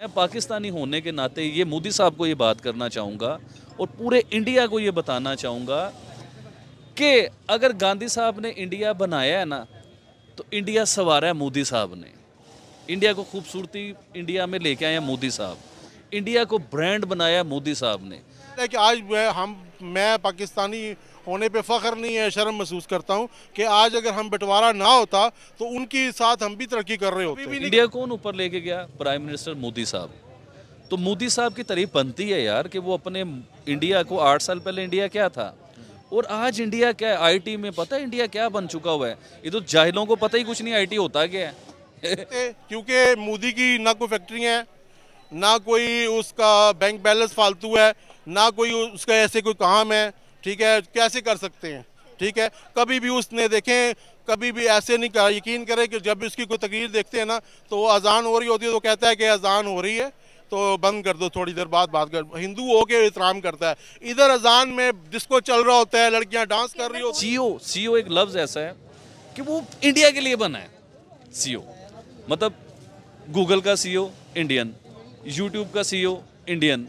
मैं पाकिस्तानी होने के नाते ये मोदी साहब को ये बात करना चाहूँगा और पूरे इंडिया को ये बताना चाहूँगा कि अगर गांधी साहब ने इंडिया बनाया है ना तो इंडिया सवारा है मोदी साहब ने इंडिया को खूबसूरती इंडिया में लेके आए मोदी साहब इंडिया को ब्रांड बनाया मोदी साहब ने कि आज हम मैं पाकिस्तानी होने पे फ़ख्र नहीं है शर्म महसूस करता हूँ कि आज अगर हम बंटवारा ना होता तो उनके साथ हम भी तरक्की कर रहे होते भी भी इंडिया कौन ऊपर लेके गया प्राइम मिनिस्टर मोदी साहब तो मोदी साहब की तारीफ बनती है यार कि वो अपने इंडिया को आठ साल पहले इंडिया क्या था और आज इंडिया क्या है आईटी में पता है इंडिया क्या बन चुका हुआ है ये तो जाहिलों को पता ही कुछ नहीं आईटी होता क्या है क्योंकि मोदी की ना कोई फैक्ट्री है ना कोई उसका बैंक बैलेंस फालतू है ना कोई उसका ऐसे कोई काम है ठीक है कैसे कर सकते हैं ठीक है कभी भी उसने देखें कभी भी ऐसे नहीं कहा यकीन करें कि जब भी उसकी कोई तकरीर देखते हैं ना तो वो अजान हो रही होती है तो कहता है कि अजान हो रही है तो बंद कर दो थोड़ी देर बाद बात कर हिंदू हो के इतराम करता है इधर अजान में जिसको चल रहा होता है लड़कियां डांस कर रही हो सीओ सीओ एक लफ्ज़ ऐसा है कि वो इंडिया के लिए बना है सीओ मतलब गूगल का ओ इंडियन यूट्यूब का सीओ इंडियन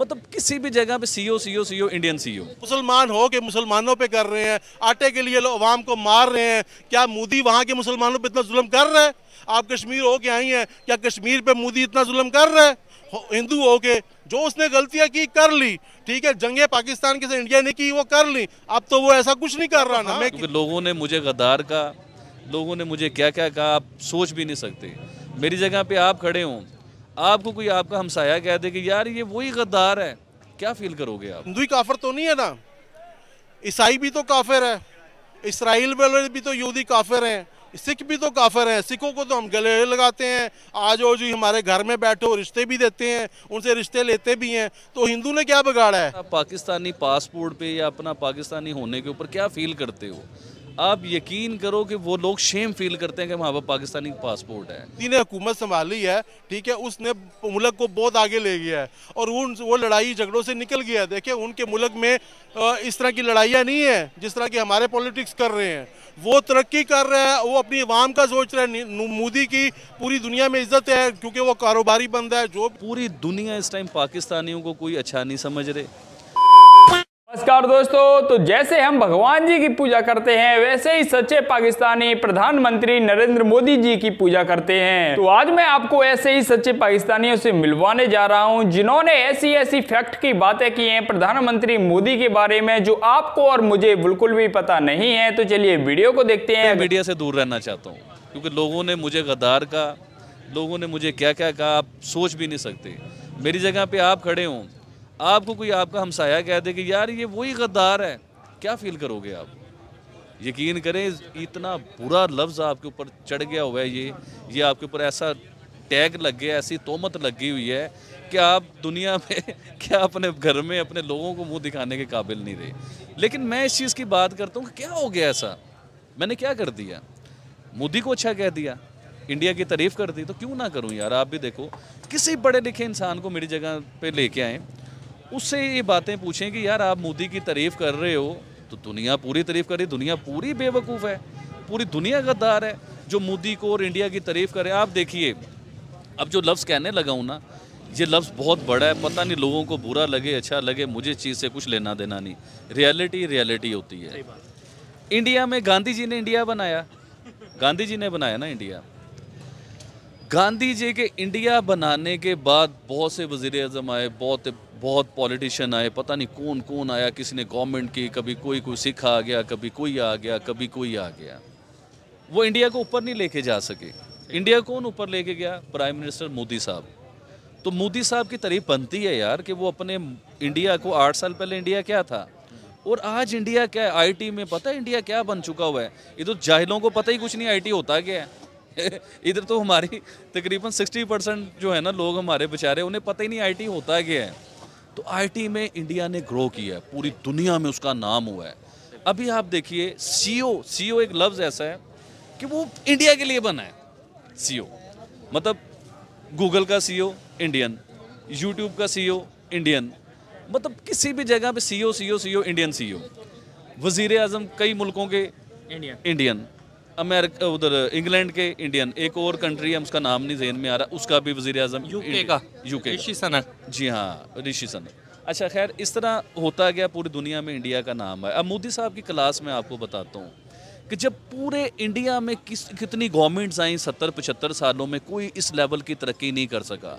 मतलब किसी भी जगह पे CEO CEO CEO Indian CEO मुसलमान हो के मुसलमानों पे कर रहे हैं आटे के लिए अवाम को मार रहे हैं क्या मोदी वहाँ के मुसलमानों पे इतना जुल्म कर रहे हैं आप कश्मीर हो के आई हैं क्या कश्मीर पे मोदी इतना जुल्म कर रहे हैं हिंदू हो के जो उसने गलतियाँ की कर ली ठीक है जंगे पाकिस्तान के से इंडिया ने की वो कर ली अब तो वो ऐसा कुछ नहीं कर रहा ना हाँ, मैं लोगों ने मुझे गद्दार कहा लोगों ने मुझे क्या क्या कहा आप सोच भी नहीं सकते मेरी जगह पे आप खड़े हों आपको कोई आपका हमसाया कह दे कि यार ये वही गद्दार है क्या फील करोगे आप हिंदू काफर तो नहीं है ना ईसाई भी तो काफिर है इसराइल वाले भी तो यहूदी काफिर हैं सिख भी तो काफिर हैं सिखों को तो हम गले लगाते हैं आज जाओ जी हमारे घर में बैठो रिश्ते भी देते हैं उनसे रिश्ते लेते भी हैं तो हिंदू ने क्या बिगाड़ा है पाकिस्तानी पासपोर्ट पे या अपना पाकिस्तानी होने के ऊपर क्या फील करते हो आप यकीन करो कि वो लोग शेम फील करते हैं कि वहाँ पर पाकिस्तानी पासपोर्ट है जिन्हें हुकूमत संभाली है ठीक है उसने मुल्क को बहुत आगे ले गया है और उन वो लड़ाई झगड़ों से निकल गया है देखिए उनके मुल्क में इस तरह की लड़ाइयाँ नहीं है जिस तरह की हमारे पॉलिटिक्स कर रहे हैं वो तरक्की कर रहे हैं वो अपनी आवाम का सोच रहे हैं मोदी की पूरी दुनिया में इज्जत है क्योंकि वो कारोबारी बंदा है जो पूरी दुनिया इस टाइम पाकिस्तानियों को कोई अच्छा नहीं समझ रहे नमस्कार दोस्तों तो जैसे हम भगवान जी की पूजा करते हैं वैसे ही सच्चे पाकिस्तानी प्रधानमंत्री नरेंद्र मोदी जी की पूजा करते हैं तो आज मैं आपको ऐसे ही सच्चे पाकिस्तानियों से मिलवाने जा रहा हूं जिन्होंने ऐसी ऐसी फैक्ट की बातें की हैं प्रधानमंत्री मोदी के बारे में जो आपको और मुझे बिल्कुल भी पता नहीं है तो चलिए वीडियो को देखते हैं मीडिया से दूर रहना चाहता हूँ क्योंकि लोगों ने मुझे गद्दार कहा लोगों ने मुझे क्या क्या कहा आप सोच भी नहीं सकते मेरी जगह पे आप खड़े हों आपको कोई आपका हमसाया कह दे कि यार ये वही गद्दार है क्या फील करोगे आप यकीन करें इतना बुरा लफ्ज़ आपके ऊपर चढ़ गया हुआ है ये ये आपके ऊपर ऐसा टैग लग गया ऐसी तोमत लगी हुई है कि आप दुनिया में क्या अपने घर में अपने लोगों को मुंह दिखाने के काबिल नहीं रहे लेकिन मैं इस चीज़ की बात करता हूँ क्या हो गया ऐसा मैंने क्या कर दिया मोदी को अच्छा कह दिया इंडिया की तारीफ़ कर दी तो क्यों ना करूँ यार आप भी देखो किसी बड़े लिखे इंसान को मेरी जगह पर लेके आएँ उससे ये बातें पूछें कि यार आप मोदी की तारीफ़ कर रहे हो तो दुनिया पूरी तारीफ़ कर रही दुनिया पूरी बेवकूफ़ है पूरी दुनिया गद्दार है जो मोदी को और इंडिया की तारीफ़ करे आप देखिए अब जो लफ्ज़ कहने लगा हूँ ना ये लफ्ज़ बहुत बड़ा है पता नहीं लोगों को बुरा लगे अच्छा लगे मुझे चीज़ से कुछ लेना देना नहीं रियलिटी रियलिटी होती है इंडिया में गांधी जी ने इंडिया बनाया गांधी जी ने बनाया ना इंडिया गांधी जी के इंडिया बनाने के बाद बहुत से वजीर अजम आए बहुत बहुत पॉलिटिशियन आए पता नहीं कौन कौन आया किसी ने गवर्नमेंट की कभी कोई कोई सिख आ गया कभी कोई आ गया कभी कोई आ गया वो इंडिया को ऊपर नहीं लेके जा सके इंडिया कौन ऊपर लेके गया प्राइम मिनिस्टर मोदी साहब तो मोदी साहब की तारीफ बनती है यार कि वो अपने इंडिया को आठ साल पहले इंडिया क्या था और आज इंडिया क्या है आईटी में पता है इंडिया क्या बन चुका हुआ है इधर जाहिलों को पता ही कुछ नहीं आईटी होता क्या है इधर तो हमारी तकरीबन सिक्सटी परसेंट जो है ना लोग हमारे बेचारे उन्हें पता ही नहीं आईटी होता क्या है तो आईटी में इंडिया ने ग्रो किया है पूरी दुनिया में उसका नाम हुआ है अभी आप देखिए सीओ सीओ e e एक लफ्ज़ ऐसा है कि वो इंडिया के लिए बना है सीओ e मतलब गूगल का सीओ इंडियन यूट्यूब का सीओ इंडियन मतलब किसी भी जगह पे CEO CEO CEO Indian CEO वजीर अजम कई मुल्कों के इंडियन इंडियन अमेरिका उधर इंग्लैंड के इंडियन एक और कंट्री है उसका नाम नहीं जहन में आ रहा उसका भी वजी अजम यूके का यूके ऋषि सनक जी हाँ ऋषि सनक अच्छा खैर इस तरह होता गया पूरी दुनिया में इंडिया का नाम है अब मोदी साहब की क्लास में आपको बताता हूँ कि जब पूरे इंडिया में किस कितनी गवर्नमेंट्स आई सत्तर पचहत्तर सालों में कोई इस लेवल की तरक्की नहीं कर सका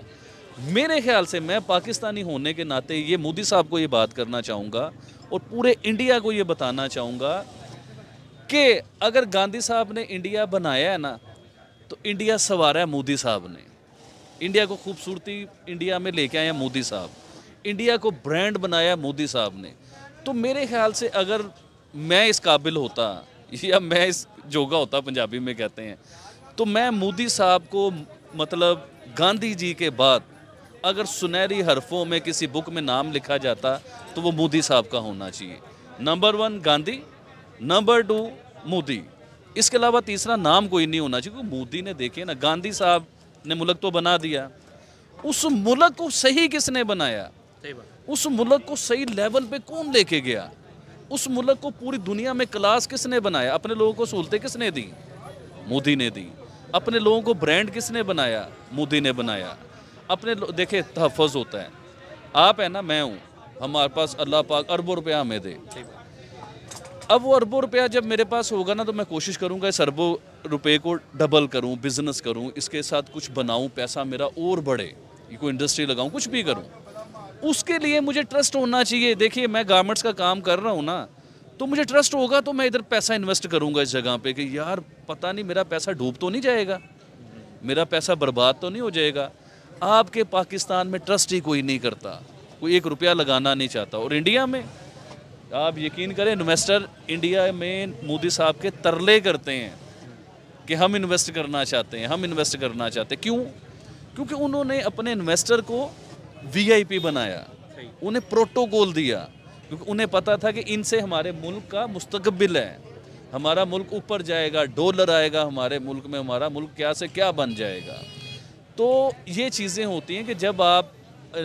मेरे ख्याल से मैं पाकिस्तानी होने के नाते ये मोदी साहब को ये बात करना चाहूँगा और पूरे इंडिया को ये बताना चाहूँगा कि अगर गांधी साहब ने इंडिया बनाया है ना तो इंडिया सवार है मोदी साहब ने इंडिया को खूबसूरती इंडिया में लेके आए मोदी साहब इंडिया को ब्रांड बनाया मोदी साहब ने तो मेरे ख्याल से अगर मैं इस काबिल होता या मैं इस जोगा होता पंजाबी में कहते हैं तो मैं मोदी साहब को मतलब गांधी जी के बाद अगर सुनहरी हरफों में किसी बुक में नाम लिखा जाता तो वो मोदी साहब का होना चाहिए number one Gandhi number two Modi इसके अलावा तीसरा नाम कोई नहीं होना चाहिए मोदी ने देखे ना गांधी साहब ने मुल्क तो बना दिया उस मुल्क को सही किसने बनाया उस मुल्क को सही लेवल पे कौन लेके गया उस मुल्क को पूरी दुनिया में क्लास किसने बनाया अपने लोगों को सहूलतें किसने दी मोदी ने दी अपने लोगों को ब्रांड किसने बनाया मोदी ने बनाया अपने देखे तहफ़ होता है आप है ना मैं हूँ हमारे पास अल्लाह पाक अरबों रुपया हमें दे अब वो अरबों रुपया जब मेरे पास होगा ना तो मैं कोशिश करूँगा इस अरबों रुपये को डबल करूँ बिज़नेस करूँ इसके साथ कुछ बनाऊँ पैसा मेरा और बढ़े कोई इंडस्ट्री लगाऊँ कुछ भी करूँ उसके लिए मुझे ट्रस्ट होना चाहिए देखिए मैं गारमेंट्स का काम कर रहा हूँ ना तो मुझे ट्रस्ट होगा तो मैं इधर पैसा इन्वेस्ट करूँगा इस जगह पे कि यार पता नहीं मेरा पैसा डूब तो नहीं जाएगा मेरा पैसा बर्बाद तो नहीं हो जाएगा आपके पाकिस्तान में ट्रस्ट ही कोई नहीं करता कोई एक रुपया लगाना नहीं चाहता और इंडिया में आप यकीन करें इन्वेस्टर इंडिया में मोदी साहब के तरले करते हैं कि हम इन्वेस्ट करना चाहते हैं हम इन्वेस्ट करना चाहते हैं क्यों क्योंकि उन्होंने अपने इन्वेस्टर को वीआईपी बनाया उन्हें प्रोटोकॉल दिया क्योंकि उन्हें पता था कि इनसे हमारे मुल्क का मुस्तबिल है हमारा मुल्क ऊपर जाएगा डॉलर आएगा हमारे मुल्क में हमारा मुल्क क्या से क्या बन जाएगा तो ये चीज़ें होती हैं कि जब आप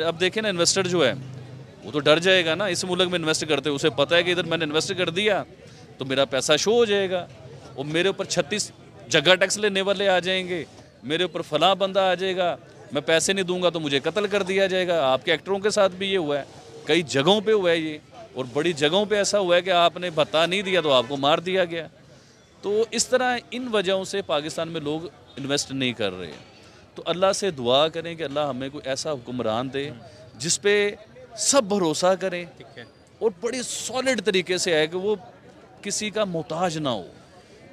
अब देखें ना इन्वेस्टर जो है वो तो डर जाएगा ना इस मुल्क में इन्वेस्ट करते उसे पता है कि इधर मैंने इन्वेस्ट कर दिया तो मेरा पैसा शो हो जाएगा और मेरे ऊपर छत्तीस जगह टैक्स लेने वाले आ जाएंगे मेरे ऊपर फला बंदा आ जाएगा मैं पैसे नहीं दूंगा तो मुझे कत्ल कर दिया जाएगा आपके एक्टरों के साथ भी ये हुआ है कई जगहों पे हुआ है ये और बड़ी जगहों पे ऐसा हुआ है कि आपने भत्ता नहीं दिया तो आपको मार दिया गया तो इस तरह इन वजहों से पाकिस्तान में लोग इन्वेस्ट नहीं कर रहे हैं तो अल्लाह से दुआ करें कि अल्लाह हमें कोई ऐसा हुक्मरान दे जिस पे सब भरोसा करें और बड़े सॉलिड तरीके से है कि वो किसी का मोहताज ना हो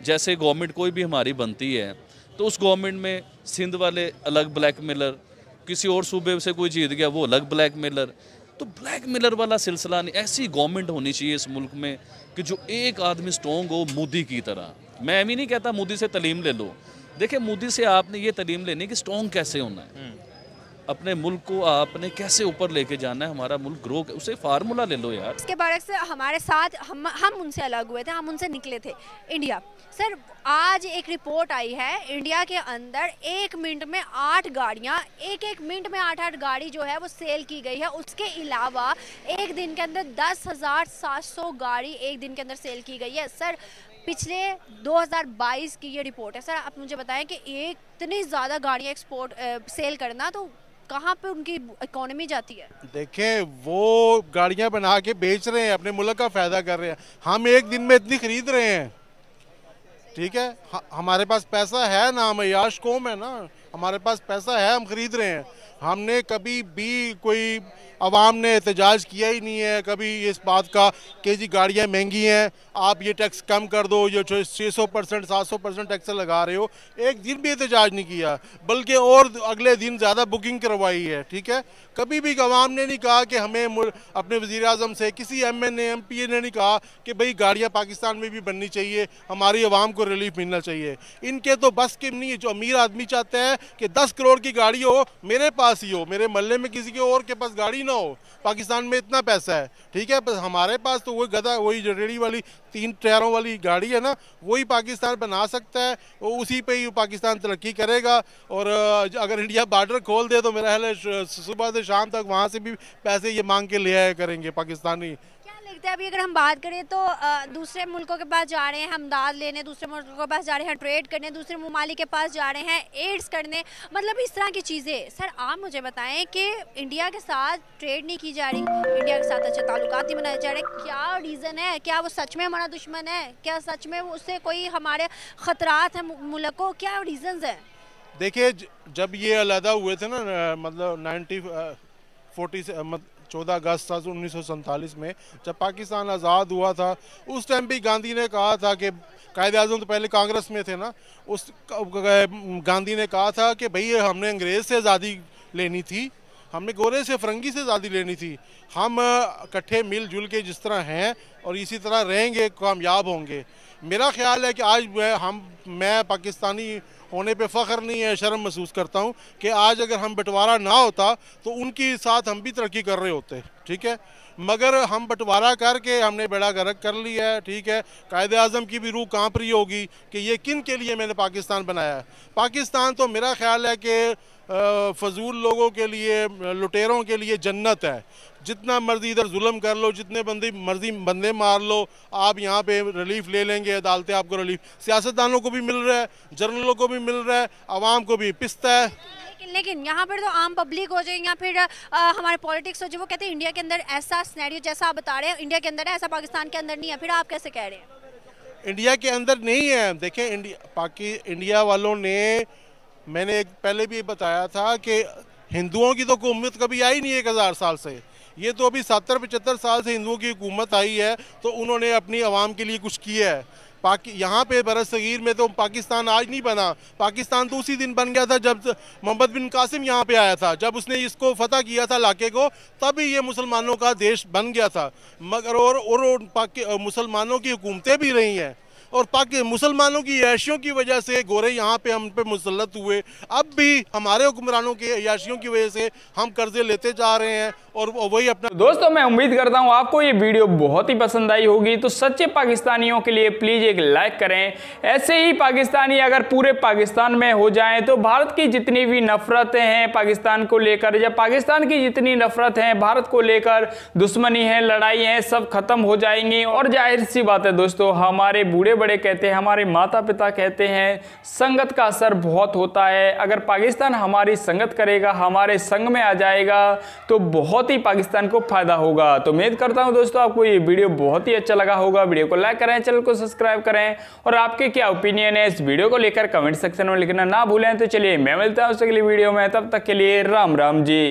जैसे गवर्नमेंट कोई भी हमारी बनती है तो उस गवर्नमेंट में सिंध वाले अलग ब्लैक मिलर किसी और सूबे से कोई जीत गया वो अलग ब्लैक मिलर तो ब्लैक मिलर वाला सिलसिला नहीं ऐसी गवर्नमेंट होनी चाहिए इस मुल्क में कि जो एक आदमी स्ट्रॉन्ग हो मोदी की तरह मैं भी नहीं कहता मोदी से तलीम ले लो देखिए मोदी से आपने ये तलीम लेनी कि स्ट्रॉन्ग कैसे होना है हम्म। अपने मुल्क को आपने कैसे ऊपर लेके जाना है हमारा मुल्क ग्रो उसे फार्मूला ले लो यार इसके से हमारे साथ हम हम उनसे अलग हुए थे हम उनसे निकले थे इंडिया सर आज एक रिपोर्ट आई है इंडिया के अंदर एक मिनट में आठ गाड़ियाँ एक एक मिनट में आठ आठ गाड़ी जो है वो सेल की गई है उसके अलावा एक दिन के अंदर दस हज़ार सात सौ गाड़ी एक दिन के अंदर सेल की गई है सर पिछले 2022 की ये रिपोर्ट है सर आप मुझे बताएं कि इतनी ज़्यादा गाड़ियाँ एक्सपोर्ट सेल करना तो कहाँ पे उनकी इकोनॉमी जाती है देखिए वो गाड़ियाँ बना के बेच रहे हैं अपने मुल्क का फ़ायदा कर रहे हैं हम एक दिन में इतनी खरीद रहे हैं ठीक है हमारे पास पैसा है ना हम याश कौम है ना हमारे पास पैसा है हम खरीद रहे हैं हमने कभी भी कोई आवाम ने एहतजाज किया ही नहीं है कभी इस बात का कि जी गाड़ियाँ महंगी हैं आप ये टैक्स कम कर दो ये छः सौ परसेंट सात सौ परसेंट टैक्स लगा रहे हो एक दिन भी एहतजाज नहीं किया बल्कि और अगले दिन ज़्यादा बुकिंग करवाई है ठीक है कभी भी आवाम ने नहीं कहा कि हमें अपने वज़ी अजम से किसी M N M P A ने नहीं कहा कि भाई गाड़ियाँ पाकिस्तान में भी बननी चाहिए हमारी आवाम को रिलीफ मिलना चाहिए इनके तो बस के नहीं है जो अमीर आदमी चाहते हैं कि दस करोड़ की गाड़ी हो मेरे पास ही हो मेरे महल में किसी के और के पास गाड़ी ना हो पाकिस्तान में इतना पैसा है ठीक है बस हमारे पास तो वही गधा वही रेड़ी वाली तीन टायरों वाली गाड़ी है ना वही पाकिस्तान बना सकता है वो उसी पे ही पाकिस्तान तरक्की करेगा और अगर इंडिया बॉर्डर खोल दे तो मेरा ख्याल सुबह से शाम तक वहाँ से भी पैसे ये मांग के ले आया करेंगे पाकिस्तानी देखते हैं अभी अगर हम बात करें तो दूसरे मुल्कों के पास जा रहे हैं हम दाद लेने दूसरे मुल्कों के पास जा रहे हैं ट्रेड करने दूसरे ममालिक के पास जा रहे हैं एड्स करने मतलब इस तरह की चीज़ें सर आप मुझे बताएं कि इंडिया के साथ ट्रेड नहीं की जा रही इंडिया के साथ अच्छे ताल्लुक नहीं बनाए जा रहे क्या रीज़न है क्या वो सच में हमारा दुश्मन है क्या सच में उससे कोई हमारे ख़तरात हैं मुल्क को क्या रीज़न है देखिए जब ये अलहदा हुए थे ना मतलब नाइनटी फोर्टी से मत, 14 अगस्त था उन्नीस में जब पाकिस्तान आज़ाद हुआ था उस टाइम भी गांधी ने कहा था कि कायद अजम तो पहले कांग्रेस में थे ना उस गांधी ने कहा था कि भई हमने अंग्रेज़ से आज़ादी लेनी थी हमने गोरे से फरंगी से आज़ादी लेनी थी हम इकट्ठे मिलजुल के जिस तरह हैं और इसी तरह रहेंगे कामयाब होंगे मेरा ख्याल है कि आज हम मैं पाकिस्तानी होने पे फ़ख्र नहीं है शर्म महसूस करता हूँ कि आज अगर हम बंटवारा ना होता तो उनके साथ हम भी तरक्की कर रहे होते ठीक है मगर हम बंटवारा करके हमने बेड़ा गर्क कर लिया है ठीक है कायद अजम की भी रूह कांप रही होगी कि ये किन के लिए मैंने पाकिस्तान बनाया है पाकिस्तान तो मेरा ख्याल है कि फजूल लोगों के लिए लुटेरों के लिए जन्नत है जितना मर्जी इधर जुल्म कर लो जितने बंदे मर्जी बंदे मार लो आप यहाँ पे रिलीफ ले लेंगे अदालतें आपको रिलीफ सियासतदानों को भी मिल रहा है जर्नलों को भी मिल रहा है आवाम को भी पिस्ता है लेकिन लेकिन यहाँ पर तो आम पब्लिक हो जाए या फिर आ, हमारे पॉलिटिक्स हो जाए वो कहते हैं इंडिया के अंदर ऐसा स्नैरियो जैसा आप बता रहे हैं इंडिया के अंदर है ऐसा पाकिस्तान के अंदर नहीं है फिर आप कैसे कह रहे हैं इंडिया के अंदर नहीं है देखें इंडिया पाकि इंडिया वालों ने मैंने एक पहले भी बताया था कि हिंदुओं की तो हुकूमत कभी आई नहीं एक हज़ार साल से ये तो अभी सत्तर पचहत्तर साल से हिंदुओं की हुकूमत आई है तो उन्होंने अपनी आवाम के लिए कुछ किया है पाकि यहाँ पे बरस सगीर में तो पाकिस्तान आज नहीं बना पाकिस्तान तो उसी दिन बन गया था जब मोहम्मद बिन कासिम यहाँ पे आया था जब उसने इसको फतह किया था इलाके को तभी ये मुसलमानों का देश बन गया था मगर और, और, और मुसलमानों की हुकूमतें भी रही हैं और पाकि मुसलमानों की याशियों की वजह से गोरे यहाँ पे हम पे मुसलत हुए अब भी हमारे हुक्मरानों के याशियों की वजह से हम कर्जे लेते जा रहे हैं और वही अपना दोस्तों मैं उम्मीद करता हूँ आपको ये वीडियो बहुत ही पसंद आई होगी तो सच्चे पाकिस्तानियों के लिए प्लीज़ एक लाइक करें ऐसे ही पाकिस्तानी अगर पूरे पाकिस्तान में हो जाए तो भारत की जितनी भी नफरतें हैं पाकिस्तान को लेकर या पाकिस्तान की जितनी नफरत है भारत को लेकर दुश्मनी है लड़ाई है सब खत्म हो जाएंगी और जाहिर सी बात है दोस्तों हमारे बूढ़े बड़े कहते हैं हमारे माता पिता कहते हैं संगत का असर बहुत होता है अगर पाकिस्तान हमारी संगत करेगा हमारे संग में आ जाएगा तो बहुत ही पाकिस्तान को फ़ायदा होगा तो उम्मीद करता हूँ दोस्तों आपको ये वीडियो बहुत ही अच्छा लगा होगा वीडियो को लाइक करें चैनल को सब्सक्राइब करें और आपके क्या ओपिनियन है इस वीडियो को लेकर कमेंट सेक्शन में लिखना ना भूलें तो चलिए मैं मिलता हूँ उसके लिए वीडियो में तब तक के लिए राम राम जी